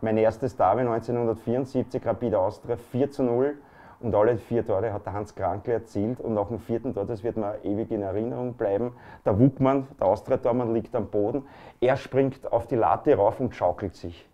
Mein erstes Derby 1974, Rapid Austria 4 zu 0 und alle vier Tore hat der Hans Krankl erzielt und auch im vierten Tor, das wird mir ewig in Erinnerung bleiben, der Wuckmann, der Austria-Tormann liegt am Boden, er springt auf die Latte rauf und schaukelt sich.